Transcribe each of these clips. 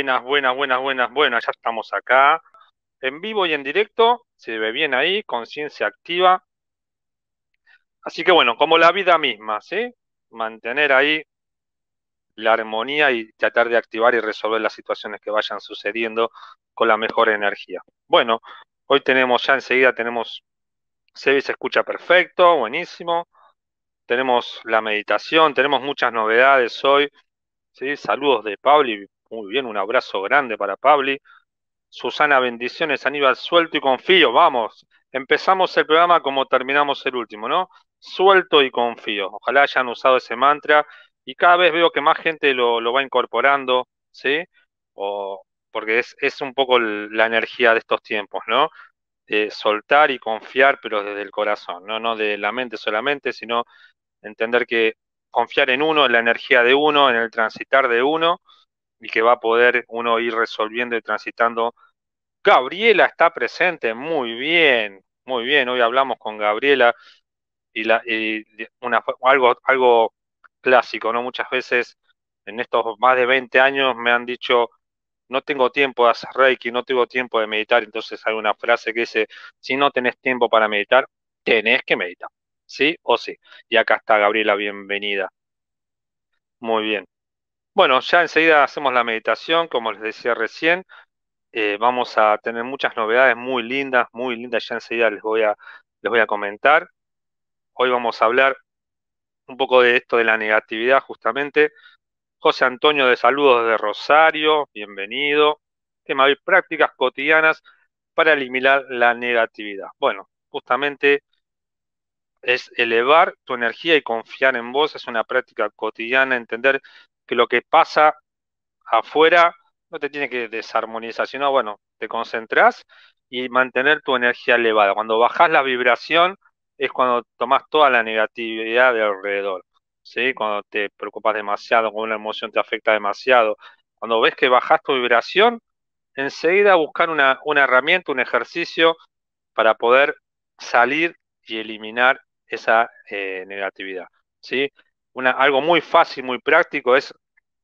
Buenas, buenas, buenas, buenas. buenas, ya estamos acá en vivo y en directo. Se ve bien ahí, conciencia activa. Así que bueno, como la vida misma, ¿sí? Mantener ahí la armonía y tratar de activar y resolver las situaciones que vayan sucediendo con la mejor energía. Bueno, hoy tenemos ya enseguida, tenemos, Sebi se escucha perfecto, buenísimo. Tenemos la meditación, tenemos muchas novedades hoy. ¿sí? Saludos de Pablo y muy bien, un abrazo grande para Pabli. Susana, bendiciones, Aníbal, suelto y confío, vamos. Empezamos el programa como terminamos el último, ¿no? Suelto y confío. Ojalá hayan usado ese mantra y cada vez veo que más gente lo, va incorporando, ¿sí? O, porque es, un poco la energía de estos tiempos, ¿no? De soltar y confiar, pero desde el corazón, ¿no? No de la mente solamente, sino entender que confiar en uno, en la energía de uno, en el transitar de uno y que va a poder uno ir resolviendo y transitando. Gabriela está presente, muy bien, muy bien. Hoy hablamos con Gabriela y, la, algo, algo clásico, ¿no? Muchas veces en estos más de 20 años me han dicho, no tengo tiempo de hacer reiki, no tengo tiempo de meditar. Entonces hay una frase que dice, si no tenés tiempo para meditar, tenés que meditar, ¿sí o sí? Y acá está Gabriela, bienvenida. Muy bien. Bueno, ya enseguida hacemos la meditación, como les decía recién. Eh, vamos a tener muchas novedades muy lindas, muy lindas. Ya enseguida les voy a, les voy a comentar. Hoy vamos a hablar un poco de esto de la negatividad, justamente. José Antonio de Saludos de Rosario, bienvenido. Tema de prácticas cotidianas para eliminar la negatividad. Bueno, justamente es elevar tu energía y confiar en vos, es una práctica cotidiana, entender que lo que pasa afuera no te tiene que desarmonizar, sino bueno, te concentras y mantener tu energía elevada. Cuando bajas la vibración es cuando tomas toda la negatividad de alrededor, ¿sí? Cuando te preocupas demasiado, cuando una emoción te afecta demasiado. Cuando ves que bajas tu vibración, enseguida buscar una, herramienta, un ejercicio para poder salir y eliminar esa eh, negatividad, ¿sí? algo muy fácil, muy práctico, es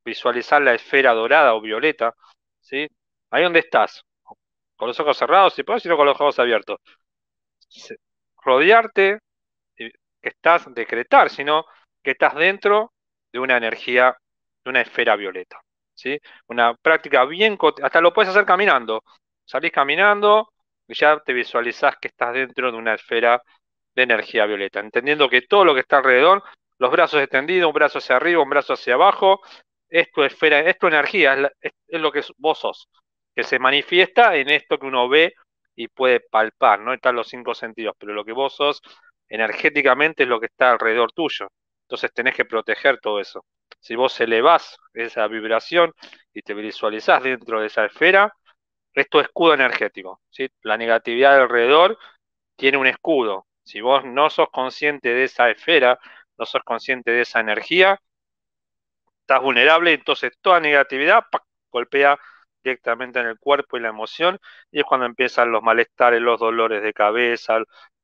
visualizar la esfera dorada o violeta, ¿sí? Ahí donde estás, con los ojos cerrados, si puedes, sino con los ojos abiertos. Rodearte, que estás, decretar, sino que estás dentro de una energía, de una esfera violeta, ¿sí? Una práctica bien, hasta lo puedes hacer caminando. Salís caminando y ya te visualizás que estás dentro de una esfera de energía violeta, entendiendo que todo lo que está alrededor los brazos extendidos, un brazo hacia arriba, un brazo hacia abajo. Es tu esfera, es energía, es, lo que vos sos, que se manifiesta en esto que uno ve y puede palpar, ¿no? Están los cinco sentidos, pero lo que vos sos energéticamente es lo que está alrededor tuyo. Entonces tenés que proteger todo eso. Si vos elevás esa vibración y te visualizás dentro de esa esfera, es tu escudo energético. La negatividad alrededor tiene un escudo. Si vos no sos consciente de esa esfera, no sos consciente de esa energía, estás vulnerable, entonces toda negatividad golpea directamente en el cuerpo y la emoción, y es cuando empiezan los malestares, los dolores de cabeza,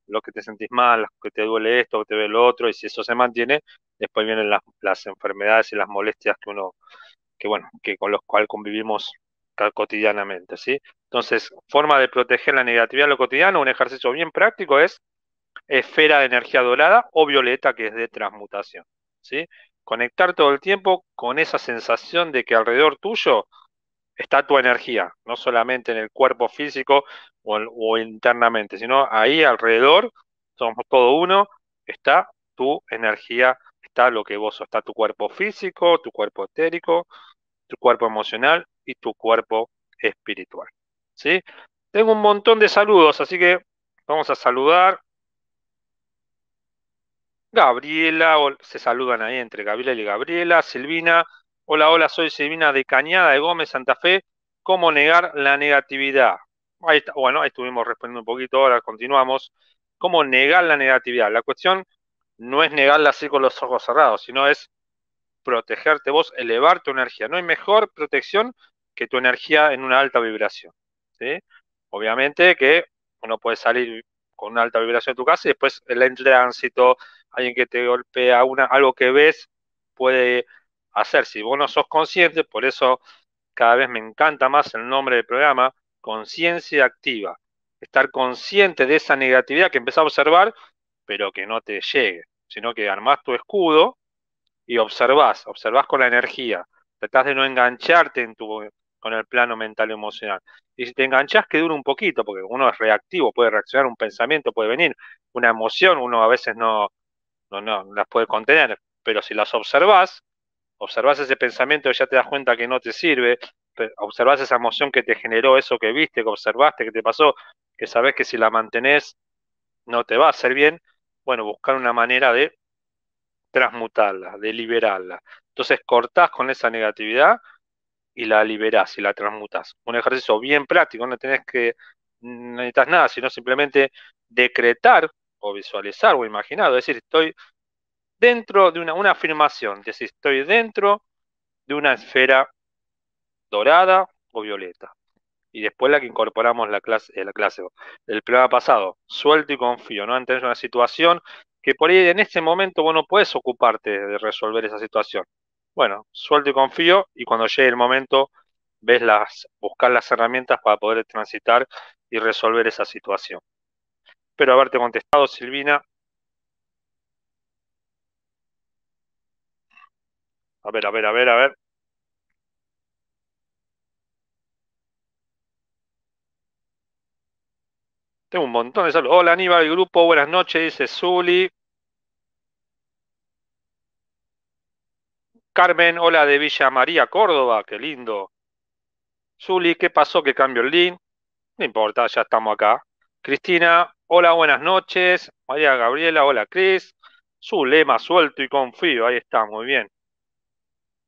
lo que te sentís mal, que te duele esto, que te duele lo otro, y si eso se mantiene, después vienen las, enfermedades y las molestias que uno, que bueno, que con los cuales convivimos cotidianamente, ¿sí? Entonces, forma de proteger la negatividad en lo cotidiano, un ejercicio bien práctico es esfera de energía dorada o violeta, que es de transmutación. ¿sí? Conectar todo el tiempo con esa sensación de que alrededor tuyo está tu energía, no solamente en el cuerpo físico o, internamente, sino ahí alrededor, somos todo uno, está tu energía, está lo que vos está tu cuerpo físico, tu cuerpo etérico, tu cuerpo emocional y tu cuerpo espiritual. ¿sí? Tengo un montón de saludos, así que vamos a saludar Gabriela, se saludan ahí entre Gabriela y Gabriela, Silvina, hola, hola, soy Silvina de Cañada de Gómez, Santa Fe, ¿cómo negar la negatividad? está, bueno, ahí estuvimos respondiendo un poquito, ahora continuamos. ¿Cómo negar la negatividad? La cuestión no es negarla así con los ojos cerrados, sino es protegerte vos, elevar tu energía. No hay mejor protección que tu energía en una alta vibración. Obviamente que uno puede salir con una alta vibración de tu casa y después el tránsito, alguien que te golpea, una, algo que ves, puede hacer. Si vos no sos consciente, por eso cada vez me encanta más el nombre del programa, conciencia activa. Estar consciente de esa negatividad que empezás a observar, pero que no te llegue, sino que armás tu escudo y observás, observas con la energía. Tratás de no engancharte en tu, con el plano mental y emocional. Y si te enganchás, que dure un poquito, porque uno es reactivo, puede reaccionar un pensamiento, puede venir una emoción, uno a veces no, no, no, las puede contener, pero si las observas, observas ese pensamiento y ya te das cuenta que no te sirve, observas esa emoción que te generó eso que viste, que observaste, que te pasó, que sabes que si la mantenés no te va a hacer bien, bueno, buscar una manera de transmutarla, de liberarla. Entonces cortás con esa negatividad y la liberás y la transmutás. Un ejercicio bien práctico, no tenés que, no necesitas nada, sino simplemente decretar o visualizar o imaginado. Es decir, estoy dentro de una, afirmación, es decir, estoy dentro de una esfera dorada o violeta. Y después la que incorporamos la clase, eh, la clase el programa pasado, suelto y confío, ¿no? Ante una situación que por ahí en este momento vos no puedes ocuparte de resolver esa situación. Bueno, suelto y confío y cuando llegue el momento ves las, buscar las herramientas para poder transitar y resolver esa situación. Espero haberte contestado, Silvina. A ver, a ver, a ver, a ver. Tengo un montón de saludos. Hola Aníbal, grupo, buenas noches, dice Zuli. Carmen, hola de Villa María, Córdoba, qué lindo. Zuli, ¿qué pasó que cambió el link? No importa, ya estamos acá. Cristina, Hola, buenas noches. María Gabriela, hola Cris. Su lema suelto y confío, ahí está, muy bien.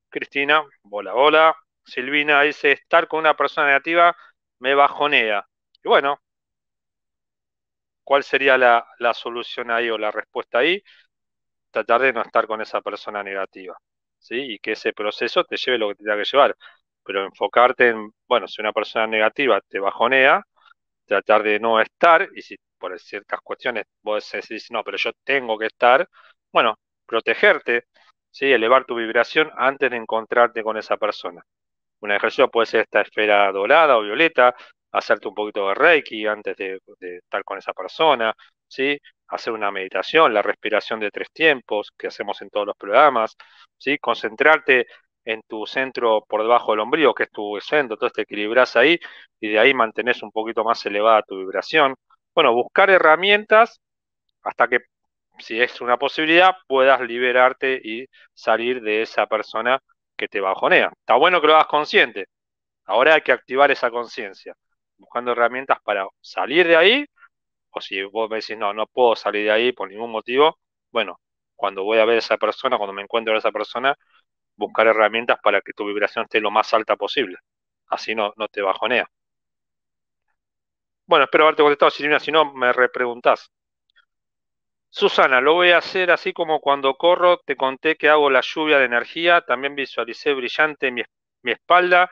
Cristina, hola, hola. Silvina dice, estar con una persona negativa me bajonea. Y bueno, ¿cuál sería la, solución ahí o la respuesta ahí? Tratar de no estar con esa persona negativa. ¿sí? Y que ese proceso te lleve lo que te tenga que llevar. Pero enfocarte en, bueno, si una persona negativa te bajonea, tratar de no estar y si por ciertas cuestiones, vos decís, no, pero yo tengo que estar, bueno, protegerte, si elevar tu vibración antes de encontrarte con esa persona. Una ejercicio puede ser esta esfera dorada o violeta, hacerte un poquito de reiki antes de, estar con esa persona, si hacer una meditación, la respiración de tres tiempos que hacemos en todos los programas, si concentrarte en tu centro por debajo del ombligo, que es tu centro, entonces te equilibras ahí y de ahí mantenés un poquito más elevada tu vibración. Bueno, buscar herramientas hasta que, si es una posibilidad, puedas liberarte y salir de esa persona que te bajonea. Está bueno que lo hagas consciente. Ahora hay que activar esa conciencia, buscando herramientas para salir de ahí, o si vos me decís, no, no puedo salir de ahí por ningún motivo, bueno, cuando voy a ver a esa persona, cuando me encuentro a esa persona, buscar herramientas para que tu vibración esté lo más alta posible. Así no, no te bajonea. Bueno, espero haberte contestado, Silvina, si no, me repreguntás. Susana, lo voy a hacer así como cuando corro, te conté que hago la lluvia de energía, también visualicé brillante mi, espalda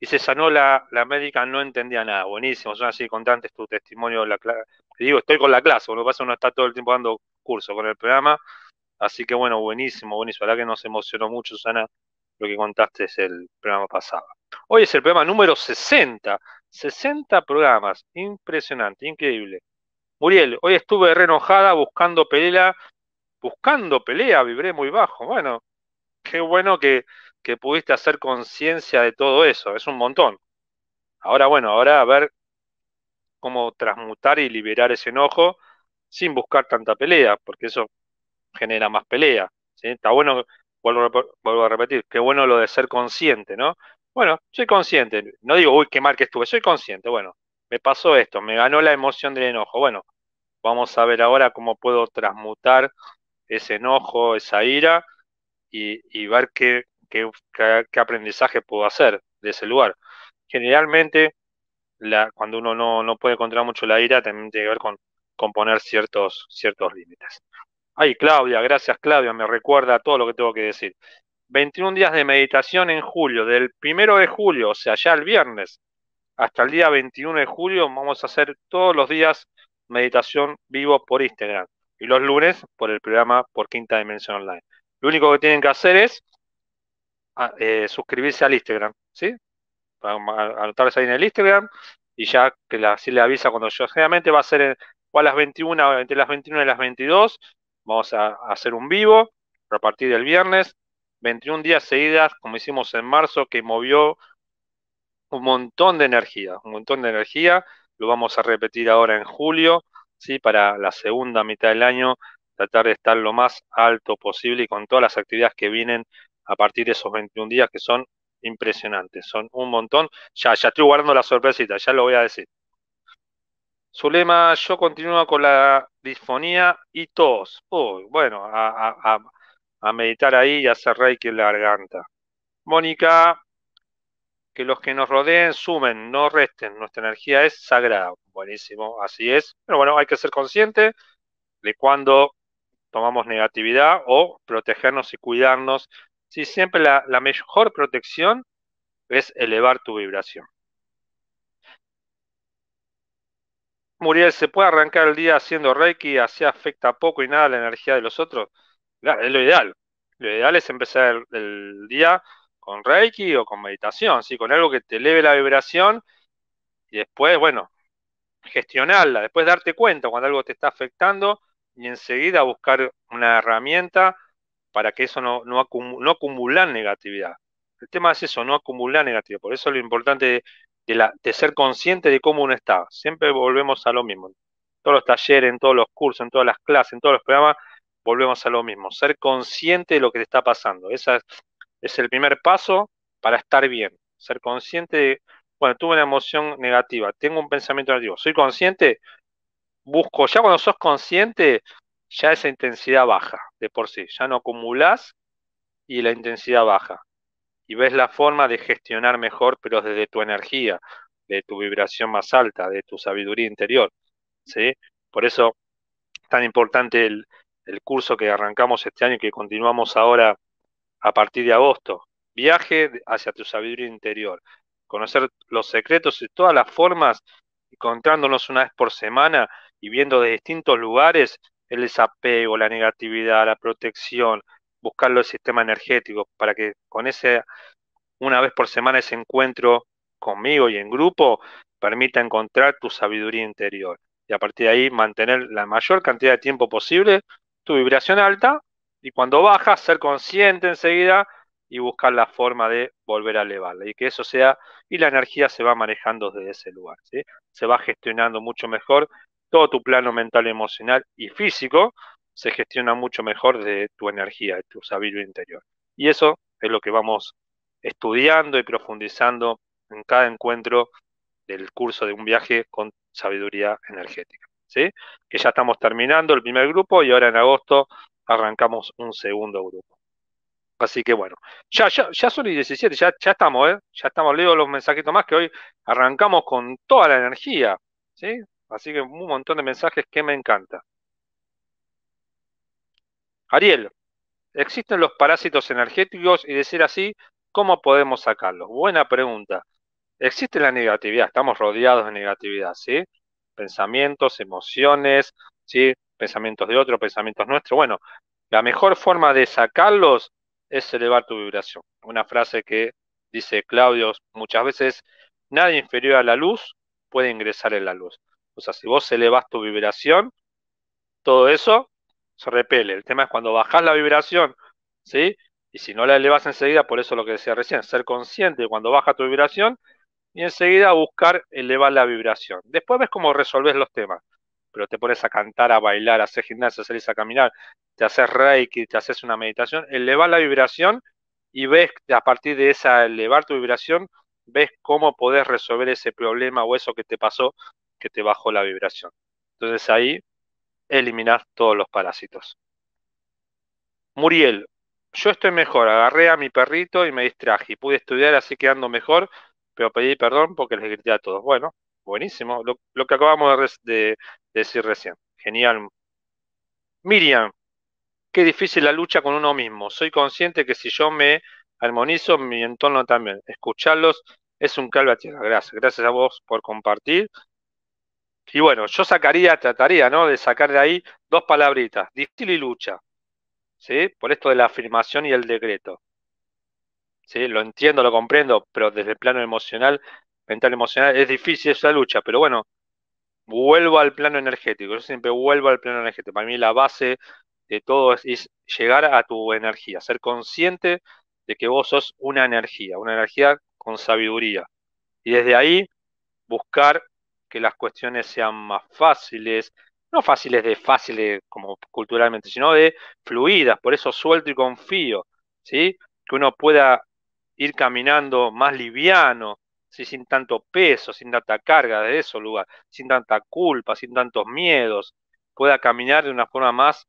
y se sanó la, médica, no entendía nada. Buenísimo, son así contantes tu testimonio. La te digo, estoy con la clase, lo que pasa uno está todo el tiempo dando curso con el programa, así que bueno, buenísimo, buenísimo. La verdad que nos emocionó mucho, Susana, lo que contaste es el programa pasado. Hoy es el programa número 60 60 programas. Impresionante, increíble. Muriel, hoy estuve re enojada buscando pelea, buscando pelea, vibré muy bajo. Bueno, qué bueno que, que pudiste hacer conciencia de todo eso, es un montón. Ahora, bueno, ahora a ver cómo transmutar y liberar ese enojo sin buscar tanta pelea, porque eso genera más pelea. Está bueno, vuelvo a repetir, qué bueno lo de ser consciente, ¿no? Bueno, soy consciente. No digo, uy, qué mal que estuve. Soy consciente. Bueno, me pasó esto. Me ganó la emoción del enojo. Bueno, vamos a ver ahora cómo puedo transmutar ese enojo, esa ira y, ver qué, qué, qué, aprendizaje puedo hacer de ese lugar. Generalmente, la, cuando uno no, puede controlar mucho la ira, también tiene que ver con, con poner ciertos, ciertos límites. Ay, Claudia, gracias Claudia, me recuerda todo lo que tengo que decir. 21 días de meditación en julio, del primero de julio, o sea, ya el viernes, hasta el día 21 de julio, vamos a hacer todos los días meditación vivo por Instagram y los lunes por el programa por Quinta Dimensión Online. Lo único que tienen que hacer es ah, eh, suscribirse al Instagram, ¿sí? Anotarse ahí en el Instagram y ya que la, si le avisa cuando yo, generalmente va a ser eh, a las 21, entre las 21 y las 22, vamos a hacer un vivo a partir del viernes 21 días seguidas, como hicimos en marzo, que movió un montón de energía, un montón de energía. Lo vamos a repetir ahora en julio, ¿sí? para la segunda mitad del año, tratar de estar lo más alto posible y con todas las actividades que vienen a partir de esos 21 días que son impresionantes, son un montón. Ya, ya estoy guardando la sorpresita, ya lo voy a decir. Zulema, yo continúo con la disfonía y tos. Uy, bueno, a a meditar ahí y hacer reiki en la garganta. Mónica, que los que nos rodeen sumen, no resten. Nuestra energía es sagrada. Buenísimo, así es. Pero bueno, hay que ser consciente de cuando tomamos negatividad o protegernos y cuidarnos. Si siempre la, la mejor protección es elevar tu vibración. Muriel, ¿se puede arrancar el día haciendo Reiki? Así afecta poco y nada la energía de los otros. Claro, es lo ideal. Lo ideal es empezar el día con Reiki o con meditación, ¿sí? con algo que te eleve la vibración y después, bueno, gestionarla, después darte cuenta cuando algo te está afectando y enseguida buscar una herramienta para que eso no, no, negatividad. El tema es eso, no acumular negatividad. Por eso lo importante de, la, de ser consciente de cómo uno está. Siempre volvemos a lo mismo. todos los talleres, en todos los cursos, en todas las clases, en todos los programas, volvemos a lo mismo, ser consciente de lo que te está pasando. Ese es el primer paso para estar bien. Ser consciente de, bueno, tuve una emoción negativa, tengo un pensamiento negativo, soy consciente, busco, ya cuando sos consciente, ya esa intensidad baja de por sí, ya no acumulás y la intensidad baja. Y ves la forma de gestionar mejor, pero desde tu energía, de tu vibración más alta, de tu sabiduría interior. ¿sí? Por eso es tan importante el, el curso que arrancamos este año y que continuamos ahora a partir de agosto. Viaje hacia tu sabiduría interior, conocer los secretos y todas las formas, encontrándonos una vez por semana y viendo de distintos lugares el desapego, la negatividad, la protección, Buscar los sistemas energéticos para que con ese una vez por semana ese encuentro conmigo y en grupo permita encontrar tu sabiduría interior y a partir de ahí mantener la mayor cantidad de tiempo posible tu vibración alta y cuando bajas, ser consciente enseguida y buscar la forma de volver a elevarla y que eso sea, y la energía se va manejando desde ese lugar, se va gestionando mucho mejor todo tu plano mental, emocional y físico se gestiona mucho mejor de tu energía, de tu sabiduría interior. Y eso es lo que vamos estudiando y profundizando en cada encuentro del curso de un viaje con sabiduría energética. Que ya estamos terminando el primer grupo y ahora en agosto arrancamos un segundo grupo. Así que bueno, ya, ya, ya son las 17, ya, ya estamos, ¿eh? Ya estamos, leo los mensajitos más que hoy arrancamos con toda la energía, ¿sí? Así que un montón de mensajes que me encanta. Ariel, ¿existen los parásitos energéticos? Y decir así, ¿cómo podemos sacarlos? Buena pregunta. Existe la negatividad, estamos rodeados de negatividad, ¿sí? pensamientos, emociones, ¿sí? pensamientos de otro, pensamientos nuestros. Bueno, la mejor forma de sacarlos es elevar tu vibración. Una frase que dice Claudio muchas veces, nadie inferior a la luz puede ingresar en la luz. O sea, si vos elevas tu vibración, todo eso se repele. El tema es cuando bajás la vibración, ¿sí? Y si no la elevas enseguida, por eso lo que decía recién, ser consciente, cuando baja tu vibración, y enseguida buscar elevar la vibración. Después ves cómo resolves los temas, pero te pones a cantar, a bailar, a hacer gimnasia, salir a caminar, te haces reiki, te haces una meditación, elevar la vibración y ves a partir de esa elevar tu vibración, ves cómo podés resolver ese problema o eso que te pasó que te bajó la vibración. Entonces ahí eliminás todos los parásitos. Muriel, yo estoy mejor, agarré a mi perrito y me distraje, pude estudiar así quedando mejor, pero pedí perdón porque les grité a todos. Bueno, buenísimo, lo, que acabamos de, decir recién. Genial. Miriam, qué difícil la lucha con uno mismo. Soy consciente que si yo me armonizo, mi entorno también. Escucharlos es un calvo a tierra. Gracias, gracias a vos por compartir. Y bueno, yo sacaría, trataría, ¿no? De sacar de ahí dos palabritas, difícil y lucha. ¿Sí? Por esto de la afirmación y el decreto lo entiendo, lo comprendo, pero desde el plano emocional, mental emocional, es difícil esa lucha, pero bueno, vuelvo al plano energético, yo siempre vuelvo al plano energético, para mí la base de todo es, llegar a tu energía, ser consciente de que vos sos una energía, una energía con sabiduría, y desde ahí buscar que las cuestiones sean más fáciles, no fáciles de fáciles como culturalmente, sino de fluidas, por eso suelto y confío, ¿sí? Que uno pueda ir caminando más liviano, sin tanto peso, sin tanta carga de esos lugares, sin tanta culpa, sin tantos miedos, pueda caminar de una forma más,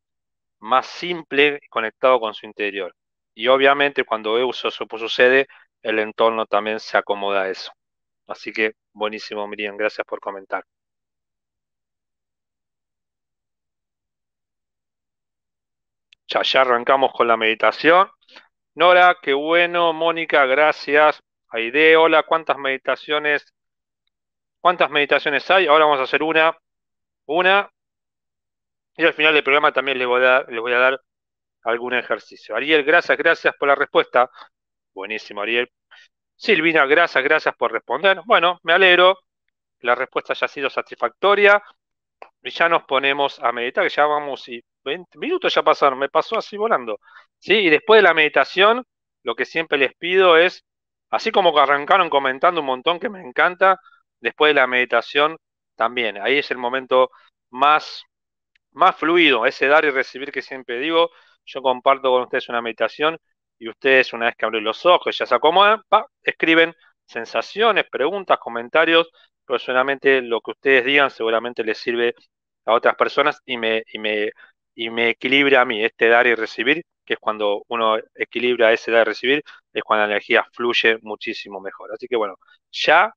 más simple, conectado con su interior. Y obviamente cuando eso sucede, el entorno también se acomoda a eso. Así que buenísimo, Miriam, gracias por comentar. Ya, ya arrancamos con la meditación. Nora, qué bueno. Mónica, gracias. Aide, hola, ¿cuántas meditaciones? ¿Cuántas meditaciones hay? Ahora vamos a hacer una. Una. Y al final del programa también les voy a, dar algún ejercicio. Ariel, gracias, gracias por la respuesta. Buenísimo, Ariel. Silvina, gracias, gracias por responder. Bueno, me alegro. La respuesta ya ha sido satisfactoria. Y ya nos ponemos a meditar, que ya vamos y 20 minutos ya pasaron, me pasó así volando. ¿sí? Y después de la meditación, lo que siempre les pido es, así como arrancaron comentando un montón que me encanta, después de la meditación también, ahí es el momento más, más fluido, ese dar y recibir que siempre digo, yo comparto con ustedes una meditación y ustedes una vez que abren los ojos ya se acomodan, pa, escriben sensaciones, preguntas, comentarios, Personalmente lo que ustedes digan seguramente les sirve a otras personas y me, y me y me equilibra a mí este dar y recibir, que es cuando uno equilibra ese dar y recibir, es cuando la energía fluye muchísimo mejor. Así que bueno, ya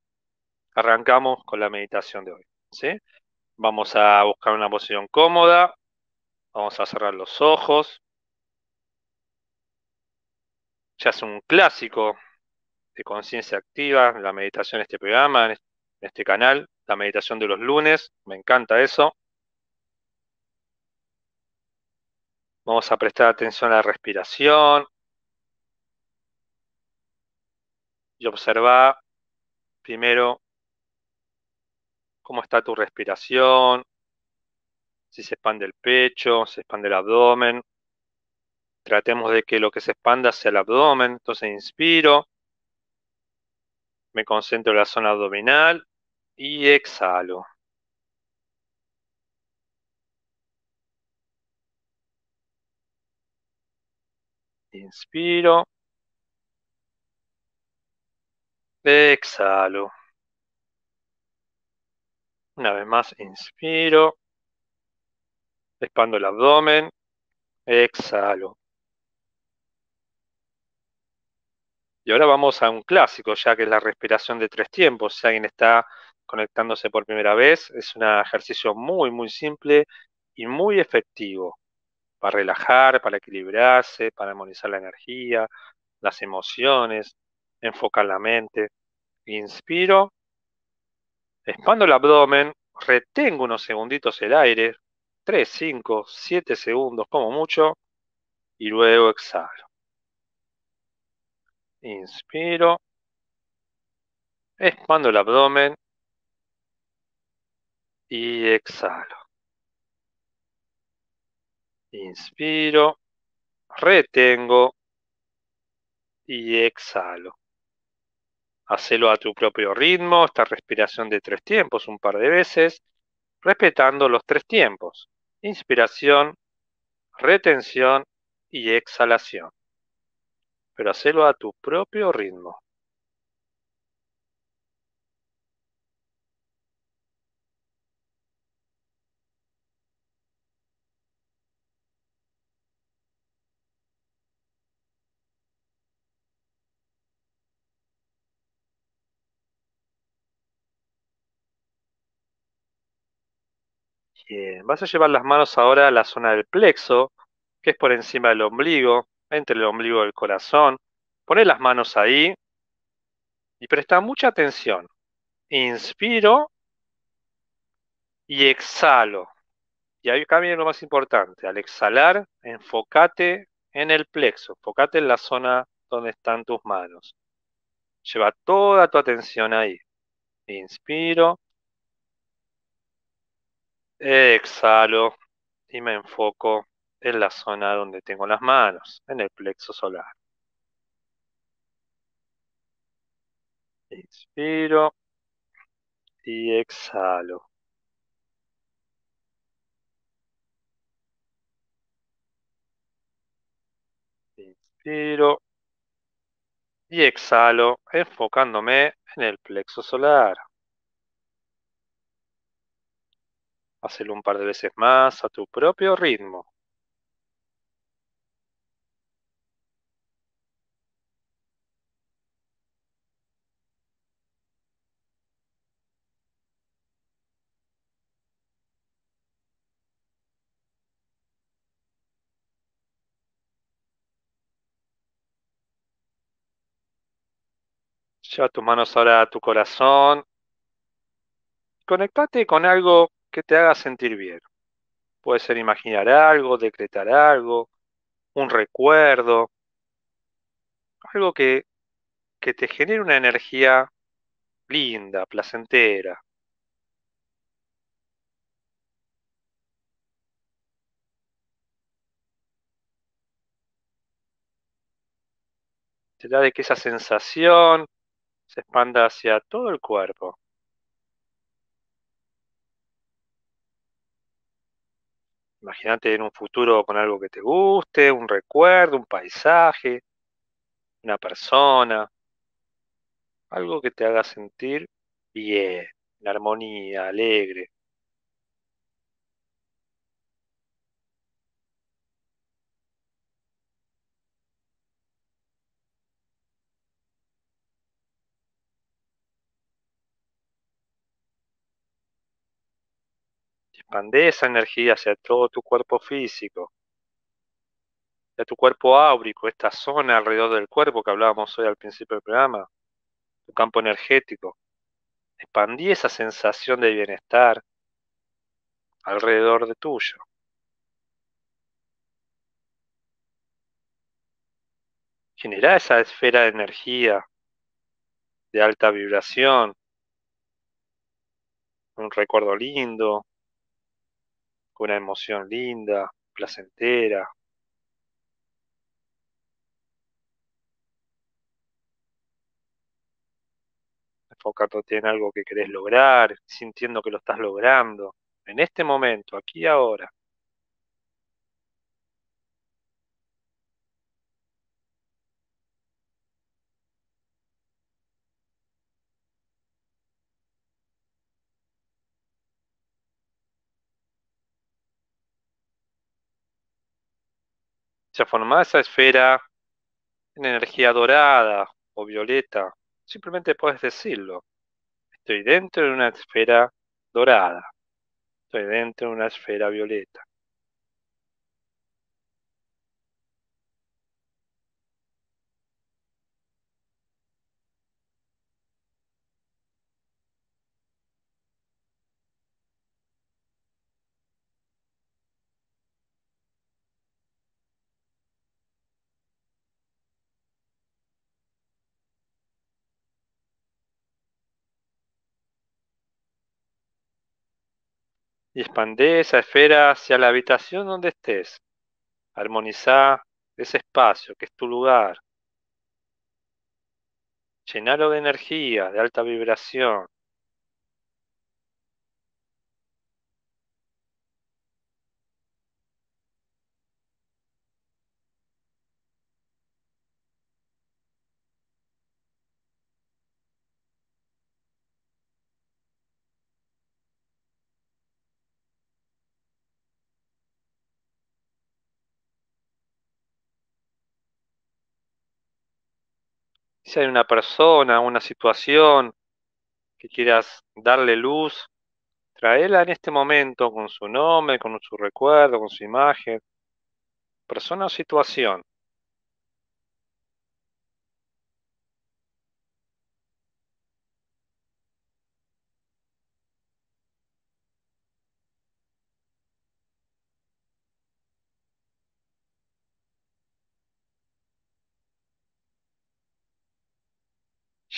arrancamos con la meditación de hoy. ¿sí? Vamos a buscar una posición cómoda, vamos a cerrar los ojos. Ya es un clásico de conciencia activa, la meditación en este programa, en este canal, la meditación de los lunes, me encanta eso. Vamos a prestar atención a la respiración y observar primero cómo está tu respiración, si se expande el pecho, se expande el abdomen. Tratemos de que lo que se expanda sea el abdomen. Entonces inspiro, me concentro en la zona abdominal y exhalo. Inspiro. Exhalo. Una vez más, inspiro. Expando el abdomen. Exhalo. Y ahora vamos a un clásico, ya que es la respiración de tres tiempos. Si alguien está conectándose por primera vez, es un ejercicio muy, muy simple y muy efectivo relajar, para equilibrarse, para armonizar la energía, las emociones, enfocar la mente. Inspiro, expando el abdomen, retengo unos segunditos el aire, 3, 5, 7 segundos como mucho, y luego exhalo. Inspiro, expando el abdomen y exhalo. Inspiro, retengo y exhalo. Hacelo a tu propio ritmo, esta respiración de tres tiempos un par de veces, respetando los tres tiempos. Inspiración, retención y exhalación. Pero hacelo a tu propio ritmo. Eh, vas a llevar las manos ahora a la zona del plexo, que es por encima del ombligo, entre el ombligo y el corazón. Poné las manos ahí y presta mucha atención. Inspiro y exhalo. Y ahí cambia lo más importante. Al exhalar, enfócate en el plexo, enfócate en la zona donde están tus manos. Lleva toda tu atención ahí. Inspiro Exhalo y me enfoco en la zona donde tengo las manos, en el plexo solar. Inspiro y exhalo. Inspiro y exhalo enfocándome en el plexo solar. Hacerlo un par de veces más a tu propio ritmo. Lleva tus manos ahora a tu corazón. Conectate con algo que te haga sentir bien. Puede ser imaginar algo, decretar algo, un recuerdo, algo que, te genere una energía linda, placentera. Será de que esa sensación se expanda hacia todo el cuerpo. Imagínate en un futuro con algo que te guste, un recuerdo, un paisaje, una persona, algo que te haga sentir bien, en armonía, alegre, expande esa energía hacia todo tu cuerpo físico, hacia tu cuerpo áurico, esta zona alrededor del cuerpo que hablábamos hoy al principio del programa, tu campo energético. Expandí esa sensación de bienestar alrededor de tuyo. Generá esa esfera de energía de alta vibración, un recuerdo lindo, con una emoción linda, placentera. Enfocándote en algo que querés lograr, sintiendo que lo estás logrando, en este momento, aquí y ahora. Se formado esa esfera en energía dorada o violeta, simplemente puedes decirlo. Estoy dentro de una esfera dorada. Estoy dentro de una esfera violeta. y expande esa esfera hacia la habitación donde estés. Armonizá ese espacio que es tu lugar. Llenalo de energía, de alta vibración. una persona, una situación que quieras darle luz, tráela en este momento con su nombre, con su recuerdo, con su imagen, persona o situación.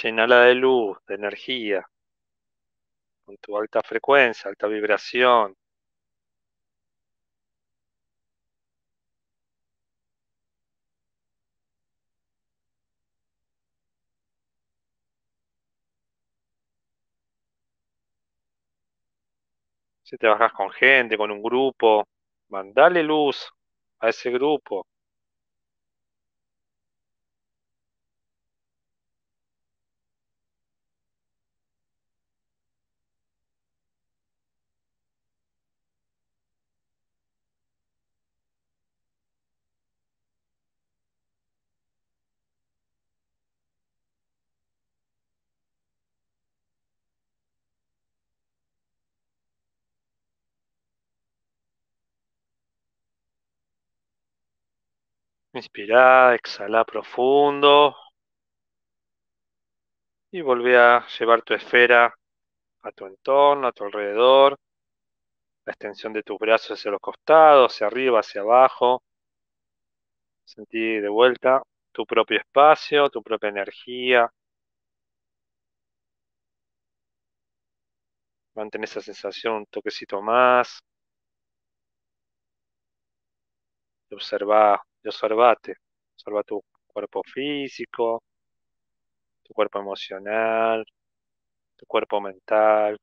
llenala de luz, de energía, con tu alta frecuencia, alta vibración. Si te trabajas con gente, con un grupo, mandale luz a ese grupo. Inspirá, exhala profundo. Y volví a llevar tu esfera a tu entorno, a tu alrededor. La extensión de tus brazos hacia los costados, hacia arriba, hacia abajo. Sentí de vuelta tu propio espacio, tu propia energía. Mantén esa sensación un toquecito más. Observa lo sorbate, observa tu cuerpo físico, tu cuerpo emocional, tu cuerpo mental,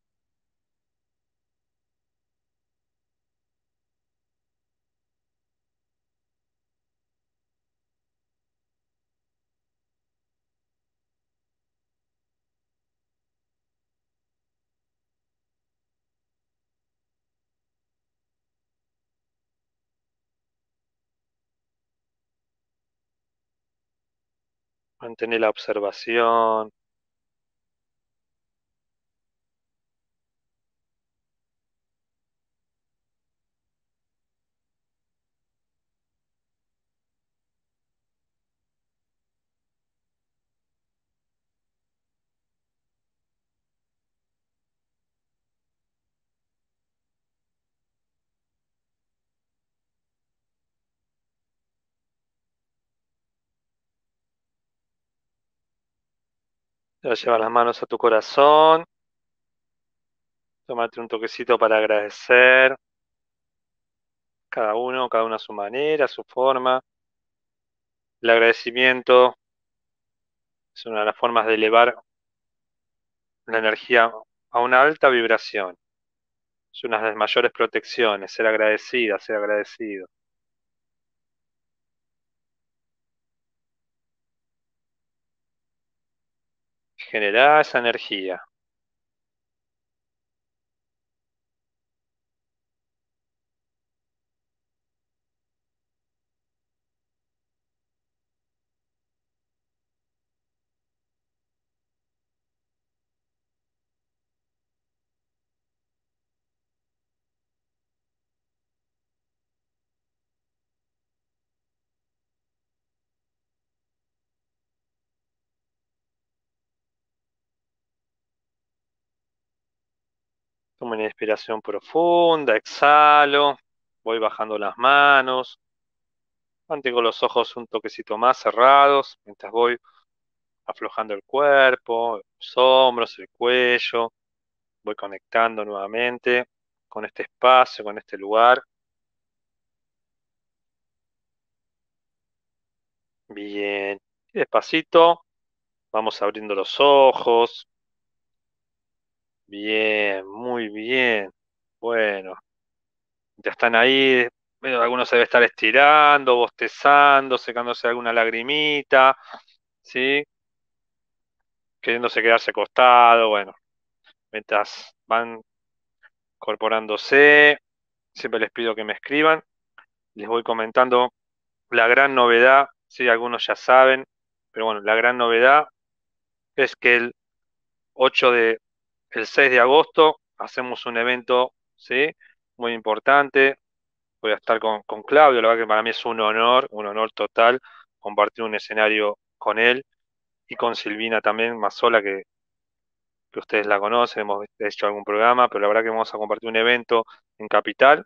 mantener la observación, Llevar las manos a tu corazón. Tómate un toquecito para agradecer. Cada uno, cada uno a su manera, a su forma. El agradecimiento es una de las formas de elevar la energía a una alta vibración. Es una de las mayores protecciones, ser agradecida, ser agradecido. generar esa energía. una inspiración profunda, exhalo, voy bajando las manos, mantengo los ojos un toquecito más cerrados mientras voy aflojando el cuerpo, los hombros, el cuello, voy conectando nuevamente con este espacio, con este lugar. Bien, despacito vamos abriendo los ojos, Bien, muy bien. Bueno, ya están ahí. Bueno, algunos se debe estar estirando, bostezando, secándose alguna lagrimita, ¿sí? Queriéndose quedarse acostado, bueno. Mientras van incorporándose, siempre les pido que me escriban. Les voy comentando la gran novedad, sí, algunos ya saben, pero bueno, la gran novedad es que el 8 de el 6 de agosto hacemos un evento, ¿sí? Muy importante. Voy a estar con, Claudio, la verdad que para mí es un honor, un honor total compartir un escenario con él y con Silvina también, más sola que, ustedes la conocen, hemos hecho algún programa, pero la verdad que vamos a compartir un evento en Capital,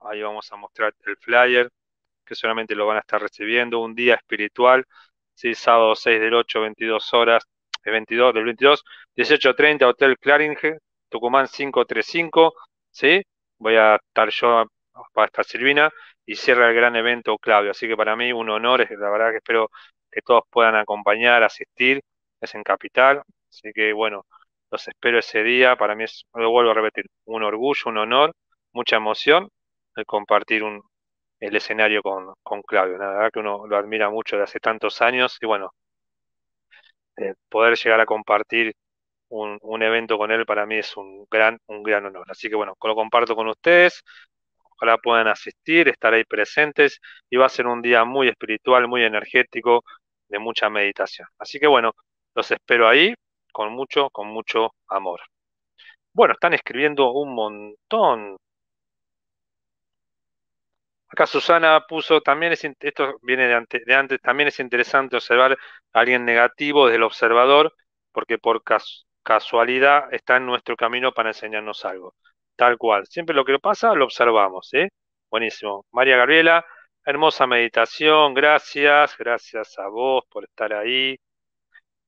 Ahí vamos a mostrar el flyer, que solamente lo van a estar recibiendo, un día espiritual, Sábado 6 del 8, 22 horas, el 22, del 22, 18.30, Hotel Claringe, Tucumán 535, ¿sí? Voy a estar yo, para estar Silvina, y cierra el gran evento Claudio. Así que para mí un honor, es la verdad que espero que todos puedan acompañar, asistir, es en Capital, así que bueno, los espero ese día, para mí es, lo vuelvo a repetir, un orgullo, un honor, mucha emoción el compartir un, el escenario con, con Claudio, la verdad que uno lo admira mucho de hace tantos años y bueno, eh, poder llegar a compartir un, evento con él para mí es un gran, un gran honor. Así que bueno, lo comparto con ustedes. Ojalá puedan asistir, estar ahí presentes y va a ser un día muy espiritual, muy energético, de mucha meditación. Así que bueno, los espero ahí con mucho, con mucho amor. Bueno, están escribiendo un montón. Acá Susana puso, también es, esto viene de antes, de antes, también es interesante observar a alguien negativo desde el observador, porque por casualidad está en nuestro camino para enseñarnos algo. Tal cual. Siempre lo que pasa lo observamos, ¿eh? Buenísimo. María Gabriela, hermosa meditación, gracias, gracias a vos por estar ahí.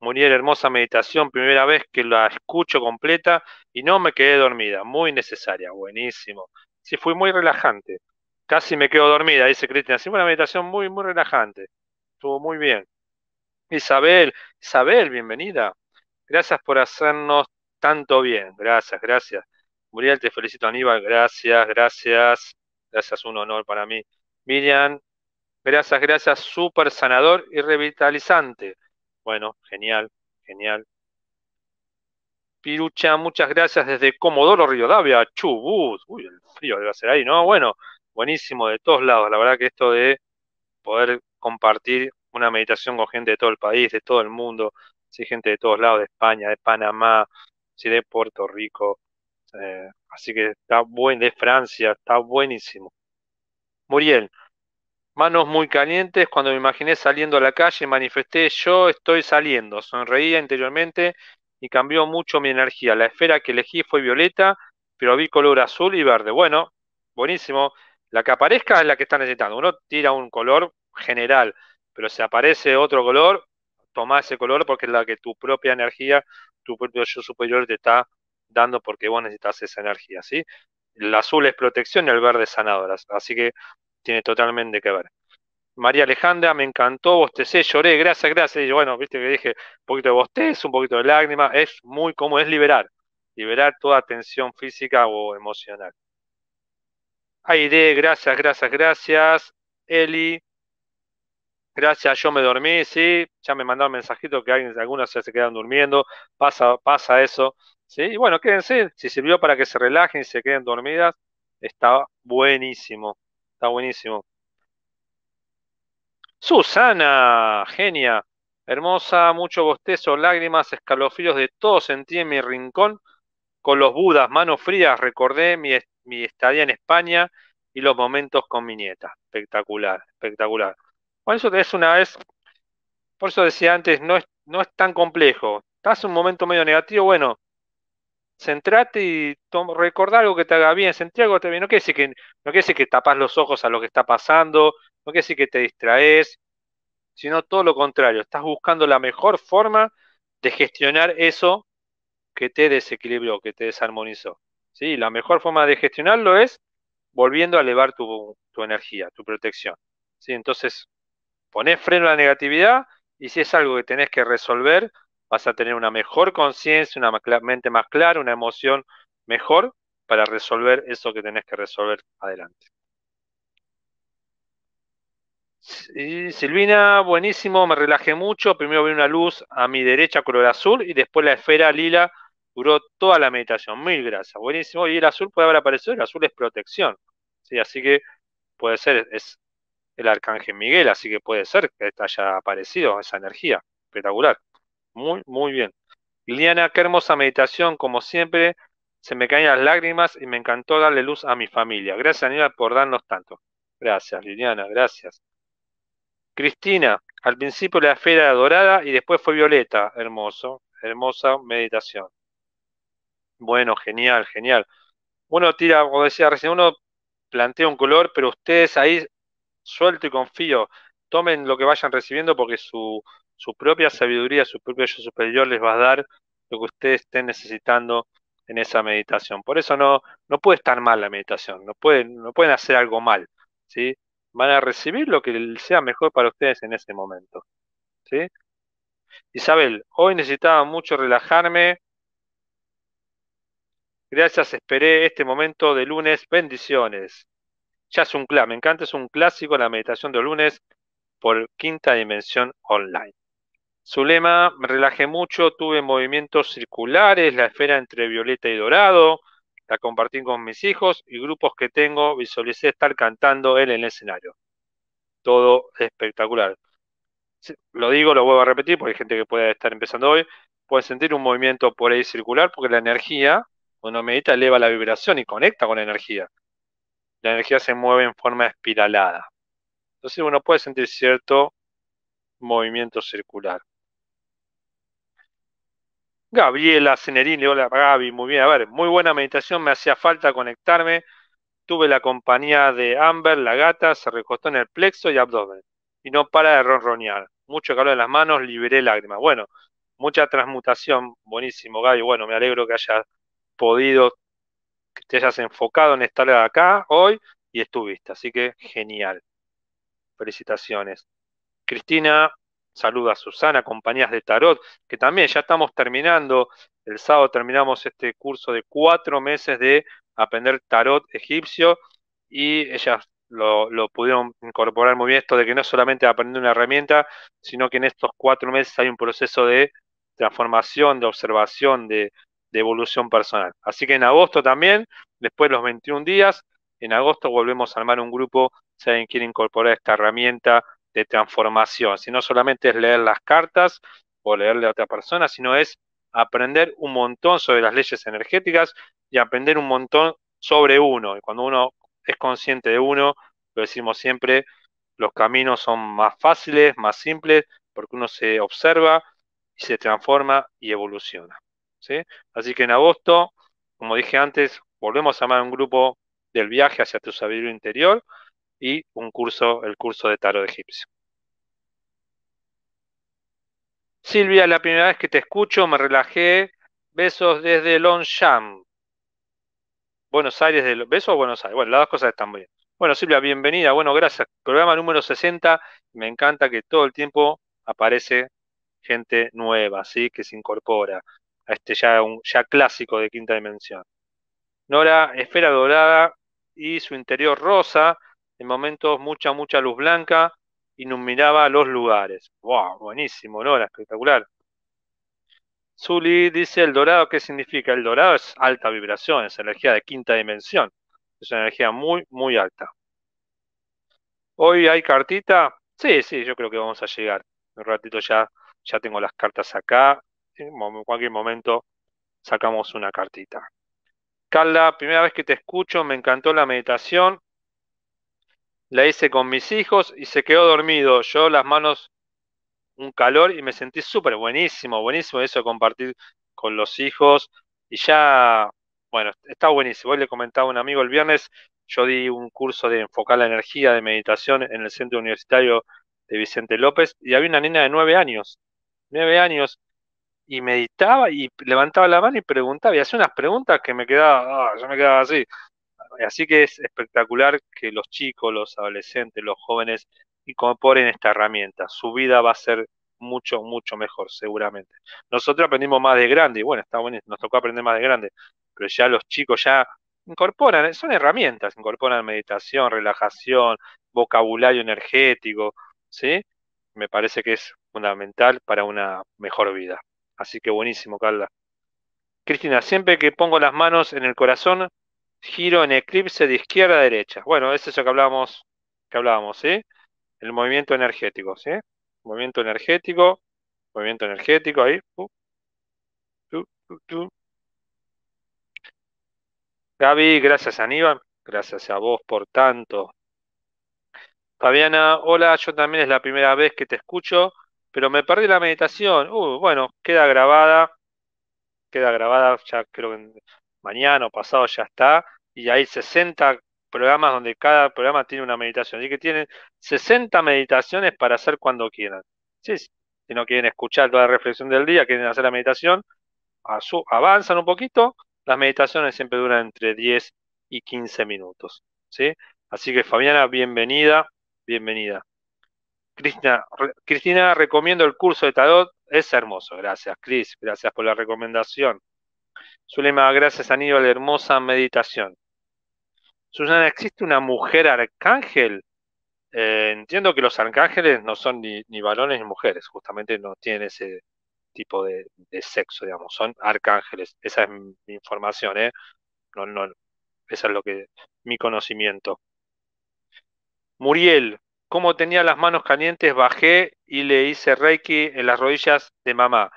Muriel, hermosa meditación, primera vez que la escucho completa y no me quedé dormida, muy necesaria, buenísimo. Sí, fui muy relajante, Casi me quedo dormida, dice Cristina. Así una meditación muy, muy relajante. Estuvo muy bien. Isabel, Isabel, bienvenida. Gracias por hacernos tanto bien. Gracias, gracias. Muriel, te felicito, Aníbal. Gracias, gracias. Gracias, un honor para mí. Miriam, gracias, gracias. Súper sanador y revitalizante. Bueno, genial, genial. Pirucha, muchas gracias desde Comodoro Davia. Chubut. Uy, el frío debe ser ahí, ¿no? Bueno, buenísimo de todos lados. La verdad que esto de poder compartir una meditación con gente de todo el país, de todo el mundo, si gente de todos lados, de España, de Panamá, si de Puerto Rico. Eh, así que está buen, de Francia, está buenísimo. Muriel, manos muy calientes, cuando me imaginé saliendo a la calle, manifesté yo estoy saliendo, sonreía interiormente y cambió mucho mi energía. La esfera que elegí fue violeta, pero vi color azul y verde. Bueno, buenísimo. La que aparezca es la que está necesitando. Uno tira un color general, pero si aparece otro color, toma ese color porque es la que tu propia energía, tu propio yo superior te está dando porque vos necesitas esa energía, ¿sí? El azul es protección y el verde es sanador, así que tiene totalmente que ver. María Alejandra, me encantó, vos te sé, lloré, gracias, gracias. Y bueno, viste que dije un poquito de bostez, un poquito de lágrima, es muy cómodo, es liberar, liberar toda tensión física o emocional de gracias, gracias, gracias. Eli, gracias, yo me dormí, sí. Ya me mandaron mensajito que alguien, algunas ya se quedan durmiendo. Pasa, pasa eso. ¿sí? Y bueno, quédense. Si sirvió para que se relajen y se queden dormidas, está buenísimo. Está buenísimo. Susana, genia. Hermosa, mucho bostezo, lágrimas, escalofríos de todo sentí en mi rincón con los Budas, manos frías, recordé mi, mi estadía en España y los momentos con mi nieta. Espectacular, espectacular. Bueno, eso es una vez, por eso decía antes, no es, no es tan complejo. Estás en un momento medio negativo, bueno, centrate y recordá algo que te haga bien, sentí algo te No quiere, decir que, no que tapás los ojos a lo que está pasando, no quiere decir que te distraes, sino todo lo contrario, estás buscando la mejor forma de gestionar eso que te desequilibró, que te desarmonizó. ¿sí? La mejor forma de gestionarlo es volviendo a elevar tu, energía, tu protección. ¿sí? Entonces, pones freno a la negatividad y si es algo que tenés que resolver, vas a tener una mejor conciencia, una mente más clara, una emoción mejor para resolver eso que tenés que resolver adelante. Sí, Silvina, buenísimo, me relajé mucho. Primero vi una luz a mi derecha color azul y después la esfera lila duró toda la meditación. Mil gracias, buenísimo. Y el azul puede haber aparecido, el azul es protección. Sí, así que puede ser, es el arcángel Miguel, así que puede ser que haya aparecido esa energía. Espectacular. Muy, muy bien. Liliana, qué hermosa meditación, como siempre. Se me caen las lágrimas y me encantó darle luz a mi familia. Gracias, Aníbal, por darnos tanto. Gracias, Liliana, gracias. Cristina, al principio la esfera era dorada y después fue violeta. Hermoso, hermosa meditación. Bueno, genial, genial. Uno tira, como decía recién, uno plantea un color, pero ustedes ahí suelto y confío. Tomen lo que vayan recibiendo porque su, propia sabiduría, su propio yo superior les va a dar lo que ustedes estén necesitando en esa meditación. Por eso no, no puede estar mal la meditación, no pueden, no pueden hacer algo mal. ¿sí? van a recibir lo que sea mejor para ustedes en ese momento. ¿sí? Isabel, hoy necesitaba mucho relajarme. Gracias, esperé este momento de lunes. Bendiciones. Ya es un clásico, me encanta, es un clásico la meditación de lunes por Quinta Dimensión Online. Su lema, me relajé mucho, tuve movimientos circulares, la esfera entre violeta y dorado, la compartí con mis hijos y grupos que tengo, visualicé estar cantando él en el escenario. Todo espectacular. Lo digo, lo vuelvo a repetir, porque hay gente que puede estar empezando hoy, puede sentir un movimiento por ahí circular, porque la energía, cuando medita, eleva la vibración y conecta con la energía. La energía se mueve en forma espiralada. Entonces uno puede sentir cierto movimiento circular. Gabriela Cenerini, hola Gaby, muy bien. A ver, muy buena meditación, me hacía falta conectarme. Tuve la compañía de Amber, la gata, se recostó en el plexo y abdomen. Y no para de ronronear. Mucho calor en las manos, liberé lágrimas. Bueno, mucha transmutación, buenísimo Gaby. Bueno, me alegro que hayas podido, que te hayas enfocado en estar acá hoy y estuviste. Así que genial. Felicitaciones. Cristina Saluda a Susana, compañías de tarot, que también ya estamos terminando. El sábado terminamos este curso de cuatro meses de aprender tarot egipcio y ellas lo, pudieron incorporar muy bien esto de que no solamente aprender una herramienta, sino que en estos cuatro meses hay un proceso de transformación, de observación, de, de, evolución personal. Así que en agosto también, después de los 21 días, en agosto volvemos a armar un grupo, si alguien quiere incorporar esta herramienta de transformación, si no solamente es leer las cartas o leerle a otra persona, sino es aprender un montón sobre las leyes energéticas y aprender un montón sobre uno. Y cuando uno es consciente de uno, lo decimos siempre, los caminos son más fáciles, más simples, porque uno se observa y se transforma y evoluciona. Así que en agosto, como dije antes, volvemos a armar un grupo del viaje hacia tu sabiduría interior y un curso, el curso de tarot egipcio. Silvia, la primera vez que te escucho me relajé. Besos desde Longchamp. Buenos Aires, de... ¿besos o Buenos Aires? Bueno, las dos cosas están bien. Bueno, Silvia, bienvenida. Bueno, gracias. Programa número 60. Me encanta que todo el tiempo aparece gente nueva, ¿sí? Que se incorpora a este ya, un, ya clásico de quinta dimensión. Nora, esfera dorada y su interior rosa en momentos mucha, mucha luz blanca iluminaba los lugares. ¡Wow! Buenísimo, ¿no? espectacular. Zully dice el dorado, ¿qué significa? El dorado es alta vibración, es energía de quinta dimensión. Es una energía muy, muy alta. ¿Hoy hay cartita? Sí, sí, yo creo que vamos a llegar. Un ratito ya, ya tengo las cartas acá. En cualquier momento sacamos una cartita. Carla, primera vez que te escucho, me encantó la meditación la hice con mis hijos y se quedó dormido. Yo las manos, un calor y me sentí súper buenísimo, buenísimo eso de compartir con los hijos. Y ya, bueno, está buenísimo. Hoy le comentaba a un amigo el viernes, yo di un curso de enfocar la energía de meditación en el centro universitario de Vicente López y había una nena de nueve años, nueve años, y meditaba y levantaba la mano y preguntaba y hacía unas preguntas que me quedaba, ah, yo me quedaba así. Así que es espectacular que los chicos, los adolescentes, los jóvenes incorporen esta herramienta. Su vida va a ser mucho, mucho mejor, seguramente. Nosotros aprendimos más de grande, y bueno, está bueno, nos tocó aprender más de grande, pero ya los chicos ya incorporan, eh, son herramientas, incorporan meditación, relajación, vocabulario energético, ¿sí? Me parece que es fundamental para una mejor vida. Así que buenísimo, Carla. Cristina, siempre que pongo las manos en el corazón, giro en eclipse de izquierda a derecha. Bueno, es eso que hablábamos, que hablábamos, ¿sí? El movimiento energético, ¿sí? Movimiento energético, movimiento energético, ahí. Uh, Gaby, gracias Aníbal, gracias a vos por tanto. Fabiana, hola, yo también es la primera vez que te escucho, pero me perdí la meditación. Uh, bueno, queda grabada, queda grabada, ya creo que mañana o pasado ya está, y hay 60 programas donde cada programa tiene una meditación. Así que tienen 60 meditaciones para hacer cuando quieran. si no quieren escuchar toda la reflexión del día, quieren hacer la meditación, avanzan un poquito. Las meditaciones siempre duran entre 10 y 15 minutos. ¿sí? Así que Fabiana, bienvenida, bienvenida. Cristina, Cristina, recomiendo el curso de tarot. Es hermoso, gracias, Cris. Gracias por la recomendación. Zulema, gracias Aníbal, hermosa meditación. Susana, ¿existe una mujer arcángel? Eh, entiendo que los arcángeles no son ni, varones ni mujeres, justamente no tienen ese tipo de, sexo, digamos, son arcángeles. Esa es mi información, ¿eh? No, no, esa es lo que mi conocimiento. Muriel, como tenía las manos calientes, bajé y le hice reiki en las rodillas de mamá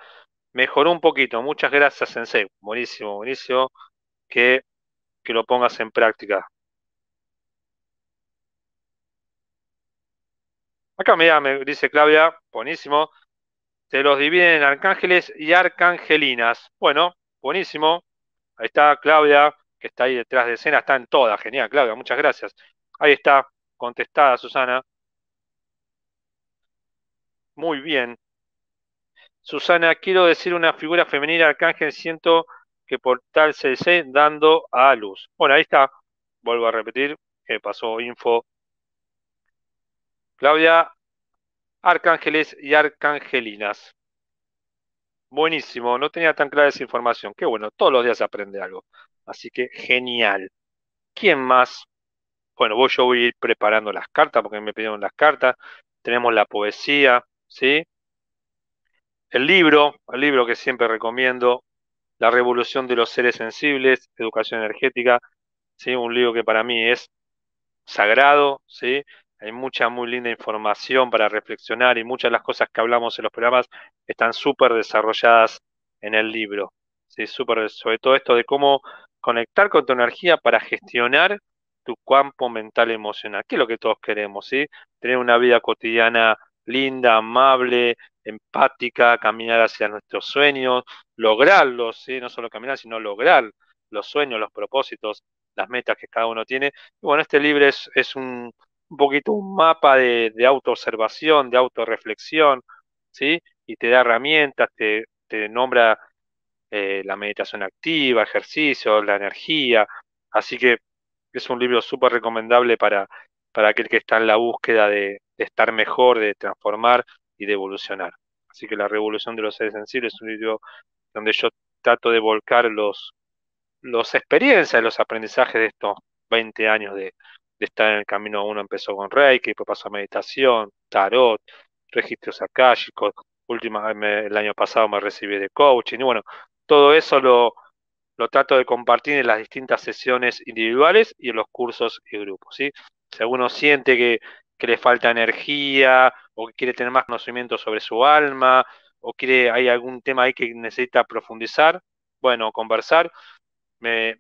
mejoró un poquito. Muchas gracias, Sensei. Buenísimo, buenísimo. Que, lo pongas en práctica. Acá me me dice Claudia, buenísimo. Se los dividen en arcángeles y arcangelinas. Bueno, buenísimo. Ahí está Claudia, que está ahí detrás de escena, está en toda, Genial, Claudia, muchas gracias. Ahí está, contestada Susana. Muy bien. Susana, quiero decir una figura femenina, Arcángel, siento que por tal CC dando a luz. Bueno, ahí está, vuelvo a repetir, que pasó info. Claudia, arcángeles y arcangelinas. Buenísimo, no tenía tan clara esa información. Qué bueno, todos los días se aprende algo. Así que genial. ¿Quién más? Bueno, voy yo voy a ir preparando las cartas porque me pidieron las cartas. Tenemos la poesía, ¿sí? El libro, el libro que siempre recomiendo, La Revolución de los Seres Sensibles, Educación Energética, ¿sí? un libro que para mí es sagrado, ¿sí? hay mucha muy linda información para reflexionar y muchas de las cosas que hablamos en los programas están súper desarrolladas en el libro. ¿sí? Super, sobre todo esto de cómo conectar con tu energía para gestionar tu campo mental emocional, que es lo que todos queremos, ¿sí? Tener una vida cotidiana linda, amable, empática, caminar hacia nuestros sueños, lograrlos, ¿sí? no solo caminar, sino lograr los sueños, los propósitos, las metas que cada uno tiene. Y bueno, este libro es, es un, un, poquito un mapa de, autoobservación, de autorreflexión, ¿sí? y te da herramientas, te, te nombra eh, la meditación activa, ejercicio la energía. Así que es un libro súper recomendable para, para aquel que está en la búsqueda de estar mejor, de transformar de evolucionar. Así que La Revolución de los Seres Sensibles es un libro donde yo trato de volcar los, los experiencias, los aprendizajes de estos 20 años de, estar en el camino. Uno empezó con Reiki, pasó a meditación, tarot, registros akáshicos. el año pasado me recibí de coaching. Y bueno, todo eso lo, lo trato de compartir en las distintas sesiones individuales y en los cursos y grupos. Si alguno siente que, que le falta energía o que quiere tener más conocimiento sobre su alma o quiere, hay algún tema ahí que necesita profundizar, bueno, conversar, me,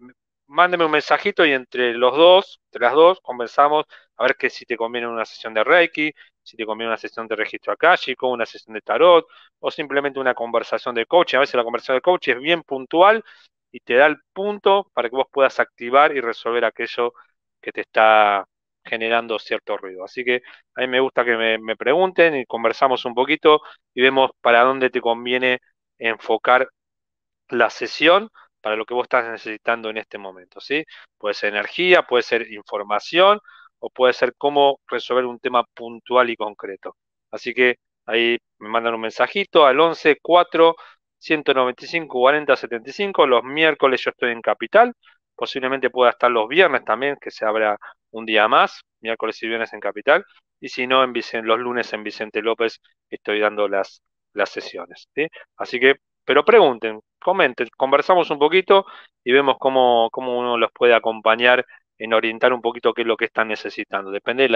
mándeme un mensajito y entre los dos, entre las dos, conversamos a ver que si te conviene una sesión de Reiki, si te conviene una sesión de registro akáshico, una sesión de tarot o simplemente una conversación de coaching. A veces la conversación de coaching es bien puntual y te da el punto para que vos puedas activar y resolver aquello que te está generando cierto ruido. Así que a mí me gusta que me, pregunten y conversamos un poquito y vemos para dónde te conviene enfocar la sesión para lo que vos estás necesitando en este momento, ¿sí? Puede ser energía, puede ser información o puede ser cómo resolver un tema puntual y concreto. Así que ahí me mandan un mensajito al 11 4 195 40 75. Los miércoles yo estoy en Capital. Posiblemente pueda estar los viernes también, que se abra un día más, miércoles y viernes en Capital, y si no, en los lunes en Vicente López estoy dando las, las sesiones. Así que, pero pregunten, comenten, conversamos un poquito y vemos cómo, uno los puede acompañar en orientar un poquito qué es lo que están necesitando. Depende de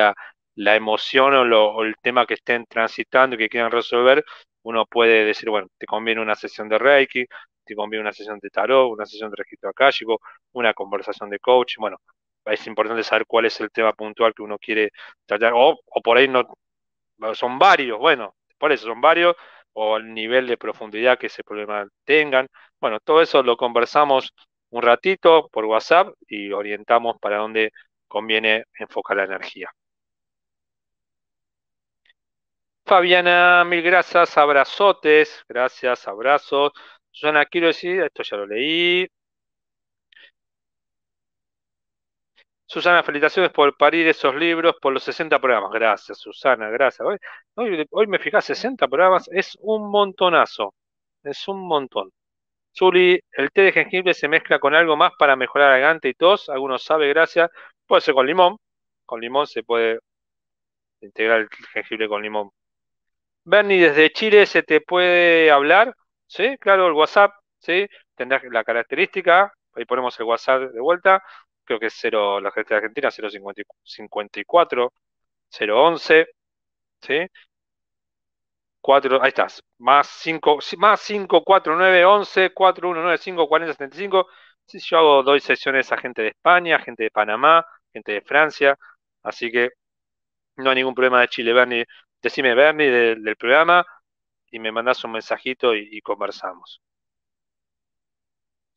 la, emoción o, el tema que estén transitando y que quieran resolver, uno puede decir, bueno, te conviene una sesión de Reiki, te conviene una sesión de tarot, una sesión de registro akáshico, una conversación de coach, bueno, es importante saber cuál es el tema puntual que uno quiere tratar, o, por ahí no, son varios, bueno, por eso son varios, o el nivel de profundidad que ese problema tengan. Bueno, todo eso lo conversamos un ratito por WhatsApp y orientamos para dónde conviene enfocar la energía. Fabiana, mil gracias, abrazotes, gracias, abrazos. Susana, quiero decir, esto ya lo leí, Susana, felicitaciones por parir esos libros, por los 60 programas. Gracias, Susana, gracias. Hoy, hoy, me fijas 60 programas es un montonazo. Es un montón. Zuli, el té de jengibre se mezcla con algo más para mejorar garganta y tos. Algunos sabe, gracias. Puede ser con limón. Con limón se puede integrar el jengibre con limón. Bernie, desde Chile se te puede hablar. Sí, claro, el WhatsApp. Sí, tendrás la característica. Ahí ponemos el WhatsApp de vuelta creo que es 0, la gente de Argentina, 0.54, 0.11, ¿sí? 4, ahí estás, más 5, más 5, 4, 9, 11, 4, 1, 9, 5, 40, 75. Si yo hago, doy sesiones a gente de España, gente de Panamá, gente de Francia, así que no hay ningún problema de Chile, Bernie. Decime, Bernie, del programa y me mandas un mensajito y conversamos.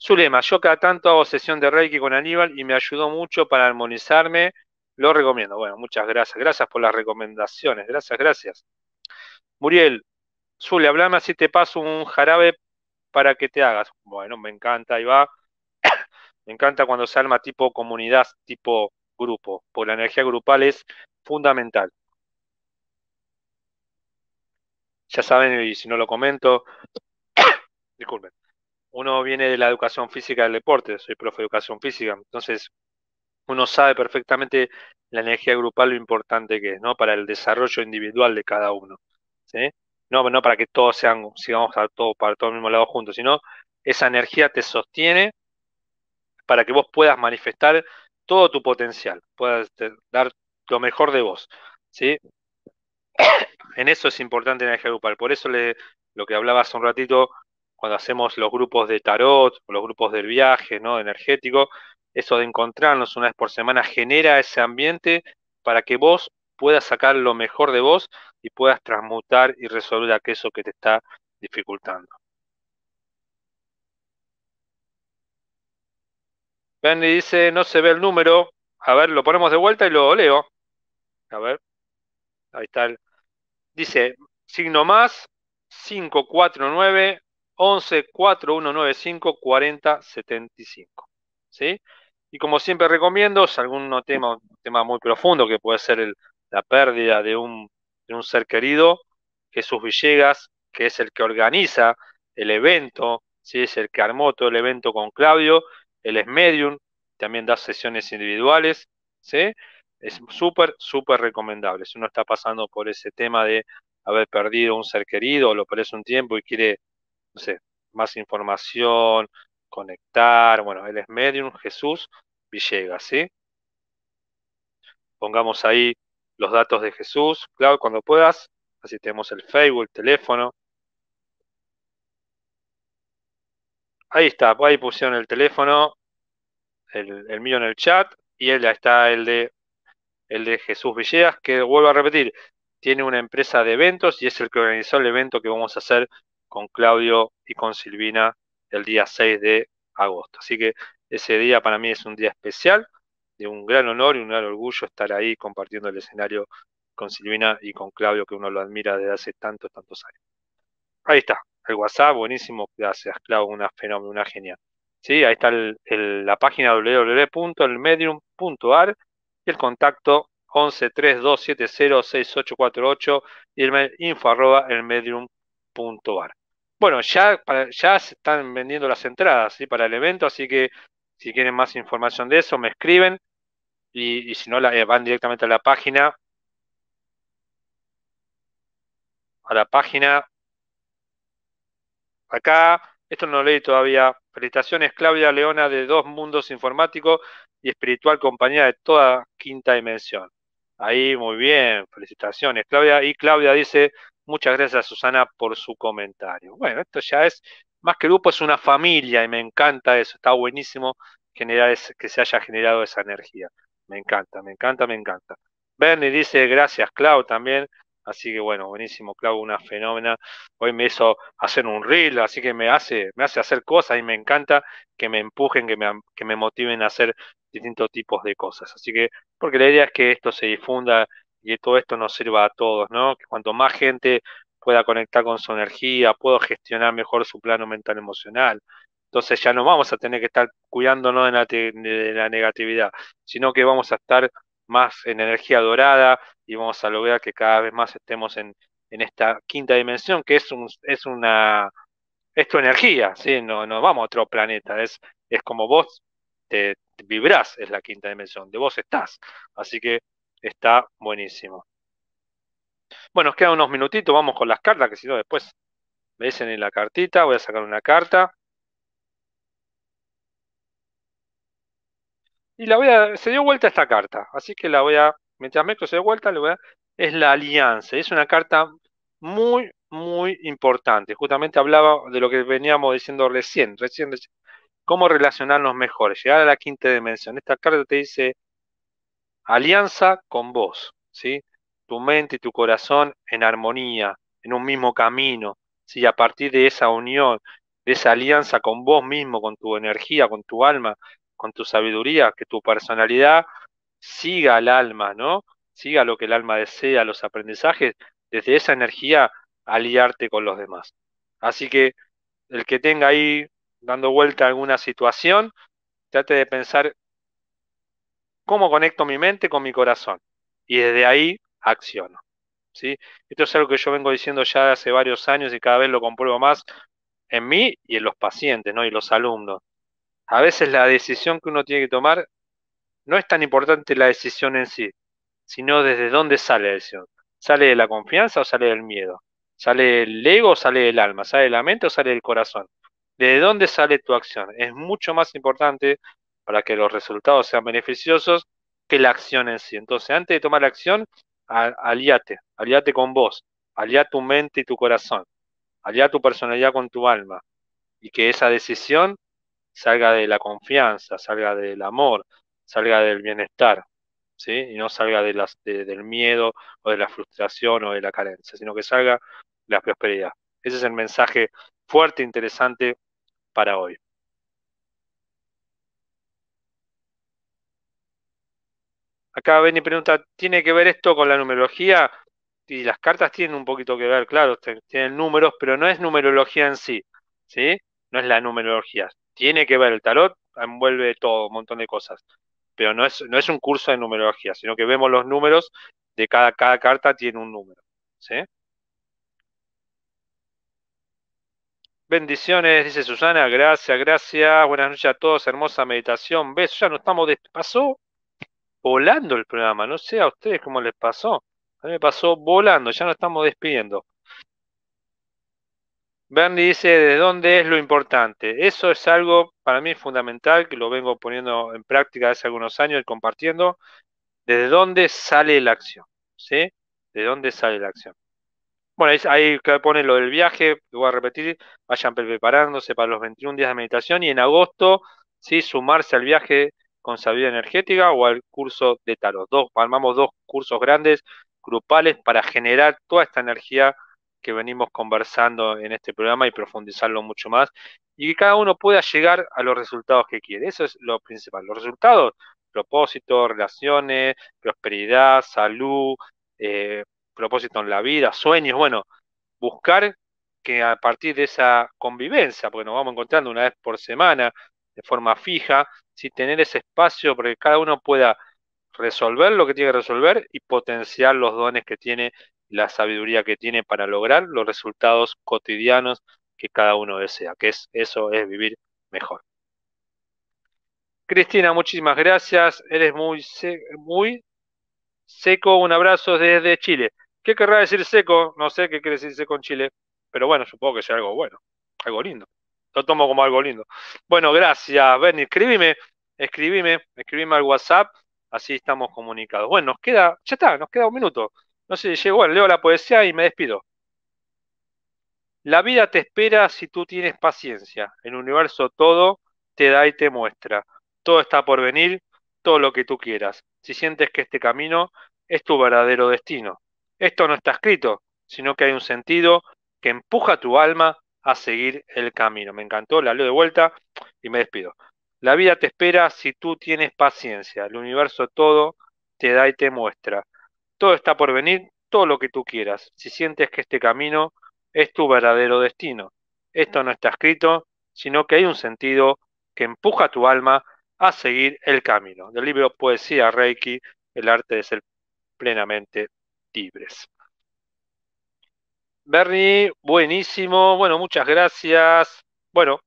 Zulema, yo cada tanto hago sesión de Reiki con Aníbal y me ayudó mucho para armonizarme. Lo recomiendo. Bueno, muchas gracias. Gracias por las recomendaciones. Gracias, gracias. Muriel, Zule, hablame si te paso un jarabe para que te hagas. Bueno, me encanta, ahí va. me encanta cuando se arma tipo comunidad, tipo grupo, por pues la energía grupal es fundamental. Ya saben, y si no lo comento, disculpen uno viene de la educación física del deporte, soy profe de educación física, entonces uno sabe perfectamente la energía grupal lo importante que es, ¿no? Para el desarrollo individual de cada uno, ¿sí? No, no para que todos sean, sigamos a para todo el mismo lado juntos, sino esa energía te sostiene para que vos puedas manifestar todo tu potencial, puedas dar lo mejor de vos, ¿sí? En eso es importante la energía grupal, por eso lo que hablaba hace un ratito, cuando hacemos los grupos de tarot, los grupos del viaje, ¿no? Energético, eso de encontrarnos una vez por semana genera ese ambiente para que vos puedas sacar lo mejor de vos y puedas transmutar y resolver aquello que te está dificultando. Benny dice, no se ve el número. A ver, lo ponemos de vuelta y lo leo. A ver. Ahí está. Dice, signo más, 549, 11 4195 4075. ¿Sí? Y como siempre recomiendo, si algún tema, tema muy profundo que puede ser la pérdida de un, de un ser querido, Jesús Villegas, que es el que organiza el evento, ¿sí? es el que armó todo el evento con Claudio, él es medium, también da sesiones individuales, ¿sí? es súper, súper recomendable. Si uno está pasando por ese tema de haber perdido un ser querido lo perece un tiempo y quiere no sé, más información, conectar, bueno, él es medium, Jesús Villegas, ¿sí? Pongamos ahí los datos de Jesús, Claro, cuando puedas, así tenemos el Facebook, el teléfono. Ahí está, ahí pusieron el teléfono, el, mío en el chat, y él está el de, el de Jesús Villegas, que vuelvo a repetir, tiene una empresa de eventos y es el que organizó el evento que vamos a hacer con Claudio y con Silvina el día 6 de agosto. Así que ese día para mí es un día especial, de un gran honor y un gran orgullo estar ahí compartiendo el escenario con Silvina y con Claudio, que uno lo admira desde hace tantos, tantos años. Ahí está, el WhatsApp, buenísimo, gracias, Claudio, una fenómeno, una genial. Sí, ahí está el, la página www.elmedium.ar y el contacto 11 3270 6848 y el mail info elmedium.ar. Bueno, ya, ya se están vendiendo las entradas ¿sí? para el evento, así que si quieren más información de eso, me escriben y, si no, la, eh, van directamente a la página. A la página. Acá, esto no lo leí todavía. Felicitaciones, Claudia Leona, de Dos Mundos Informático y Espiritual, compañía de toda quinta dimensión. Ahí, muy bien, felicitaciones, Claudia. Y Claudia dice, Muchas gracias, Susana, por su comentario. Bueno, esto ya es, más que grupo, es una familia y me encanta eso. Está buenísimo generar que se haya generado esa energía. Me encanta, me encanta, me encanta. Bernie dice gracias, Clau, también. Así que bueno, buenísimo, Clau, una fenómena. Hoy me hizo hacer un reel, así que me hace, me hace hacer cosas y me encanta que me empujen, que me, que me motiven a hacer distintos tipos de cosas. Así que, porque la idea es que esto se difunda y todo esto nos sirva a todos, ¿no? Que cuanto más gente pueda conectar con su energía, puedo gestionar mejor su plano mental emocional. Entonces ya no vamos a tener que estar cuidándonos de la, negatividad, sino que vamos a estar más en energía dorada y vamos a lograr que cada vez más estemos en, esta quinta dimensión, que es, un, es una es tu energía, ¿sí? no, no vamos a otro planeta, es, es como vos te, te vibrás, es la quinta dimensión, de vos estás. Así que Está buenísimo. Bueno, nos quedan unos minutitos, vamos con las cartas, que si no después me dicen en la cartita, voy a sacar una carta. Y la voy a, se dio vuelta esta carta, así que la voy a, mientras me se dio vuelta, le voy a, es la alianza, es una carta muy, muy importante. Justamente hablaba de lo que veníamos diciendo recién, recién, recién cómo relacionarnos mejor, llegar a la quinta dimensión. Esta carta te dice, alianza con vos, ¿sí? Tu mente y tu corazón en armonía, en un mismo camino, ¿sí? A partir de esa unión, de esa alianza con vos mismo, con tu energía, con tu alma, con tu sabiduría, que tu personalidad siga al alma, ¿no? Siga lo que el alma desea, los aprendizajes, desde esa energía aliarte con los demás. Así que el que tenga ahí dando vuelta alguna situación, trate de pensar cómo conecto mi mente con mi corazón. Y desde ahí acciono. ¿sí? Esto es algo que yo vengo diciendo ya hace varios años y cada vez lo compruebo más en mí y en los pacientes ¿no? y los alumnos. A veces la decisión que uno tiene que tomar no es tan importante la decisión en sí, sino desde dónde sale la decisión. ¿Sale de la confianza o sale del miedo? ¿Sale del ego o sale del alma? ¿Sale de la mente o sale del corazón? ¿De dónde sale tu acción? Es mucho más importante para que los resultados sean beneficiosos que la acción en sí. Entonces, antes de tomar la acción, aliate, aliate con vos, aliá tu mente y tu corazón, aliá tu personalidad con tu alma, y que esa decisión salga de la confianza, salga del amor, salga del bienestar, ¿sí? y no salga de las, del miedo o de la frustración o de la carencia, sino que salga de la prosperidad. Ese es el mensaje fuerte, e interesante para hoy. Acá Benny pregunta, ¿tiene que ver esto con la numerología? Y las cartas tienen un poquito que ver, claro, tienen números, pero no es numerología en sí, ¿sí? No es la numerología. Tiene que ver, el tarot envuelve todo, un montón de cosas, pero no es, no es un curso de numerología, sino que vemos los números de cada, cada carta tiene un número, ¿sí? Bendiciones, dice Susana, gracias, gracias. Buenas noches a todos, hermosa meditación. ¿Ves? ya no estamos, de volando el programa. No sé a ustedes cómo les pasó. A mí me pasó volando, ya nos estamos despidiendo. Bernie dice, ¿de dónde es lo importante? Eso es algo para mí fundamental, que lo vengo poniendo en práctica hace algunos años y compartiendo. ¿Desde dónde sale la acción? ¿Sí? ¿De dónde sale la acción? Bueno, ahí pone lo del viaje, lo voy a repetir, vayan preparándose para los 21 días de meditación y en agosto, ¿sí? Sumarse al viaje con sabiduría energética o al curso de tarot. Dos, dos cursos grandes, grupales, para generar toda esta energía que venimos conversando en este programa y profundizarlo mucho más y que cada uno pueda llegar a los resultados que quiere. Eso es lo principal. Los resultados, propósito, relaciones, prosperidad, salud, eh, propósito en la vida, sueños, bueno, buscar que a partir de esa convivencia, porque nos vamos encontrando una vez por semana, de forma fija, si tener ese espacio para que cada uno pueda resolver lo que tiene que resolver y potenciar los dones que tiene, la sabiduría que tiene para lograr los resultados cotidianos que cada uno desea, que es, eso es vivir mejor. Cristina, muchísimas gracias. Eres muy, muy seco. Un abrazo desde Chile. ¿Qué querrá decir seco? No sé qué quiere decir seco en Chile, pero bueno, supongo que sea algo bueno, algo lindo lo tomo como algo lindo. Bueno, gracias, Ven, Escribime, escribime, escribime al WhatsApp, así estamos comunicados. Bueno, nos queda, ya está, nos queda un minuto. No sé llegó, bueno, leo la poesía y me despido. La vida te espera si tú tienes paciencia. El universo todo te da y te muestra. Todo está por venir, todo lo que tú quieras. Si sientes que este camino es tu verdadero destino. Esto no está escrito, sino que hay un sentido que empuja tu alma a seguir el camino. Me encantó, la leo de vuelta y me despido. La vida te espera si tú tienes paciencia. El universo todo te da y te muestra. Todo está por venir, todo lo que tú quieras. Si sientes que este camino es tu verdadero destino. Esto no está escrito, sino que hay un sentido que empuja a tu alma a seguir el camino. Del libro Poesía Reiki, el arte de ser plenamente libres. Bernie, buenísimo. Bueno, muchas gracias. Bueno,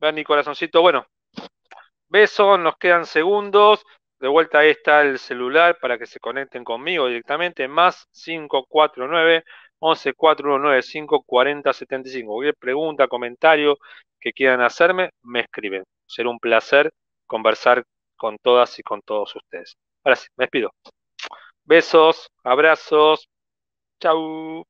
Bernie, corazoncito. Bueno, besos, nos quedan segundos. De vuelta ahí está el celular para que se conecten conmigo directamente. Más 549 1141954075 Cualquier pregunta, comentario que quieran hacerme, me escriben. Será un placer conversar con todas y con todos ustedes. Ahora sí, me despido. Besos, abrazos. Chau.